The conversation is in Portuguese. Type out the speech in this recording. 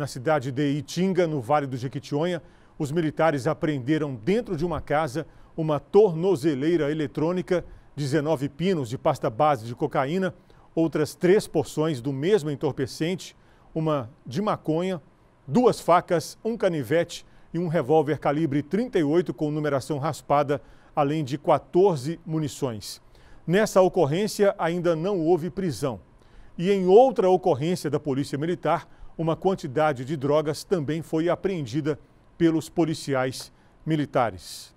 Na cidade de Itinga, no Vale do Jequitinhonha, os militares apreenderam dentro de uma casa uma tornozeleira eletrônica, 19 pinos de pasta base de cocaína, outras três porções do mesmo entorpecente, uma de maconha, duas facas, um canivete e um revólver calibre 38 com numeração raspada, além de 14 munições. Nessa ocorrência ainda não houve prisão. E em outra ocorrência da Polícia Militar, uma quantidade de drogas também foi apreendida pelos policiais militares.